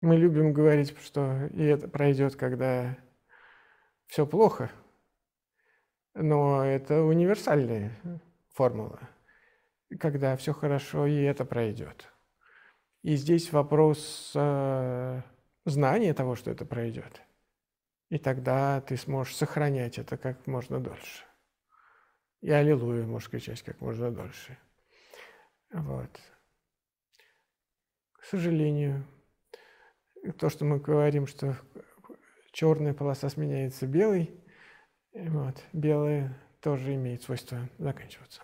Мы любим говорить, что и это пройдет, когда все плохо, но это универсальная формула, когда все хорошо, и это пройдет. И здесь вопрос э, знания того, что это пройдет. И тогда ты сможешь сохранять это как можно дольше. И аллилуйя можешь кричать как можно дольше. Вот. К сожалению, то, что мы говорим, что черная полоса сменяется белой, вот, белая тоже имеет свойство заканчиваться.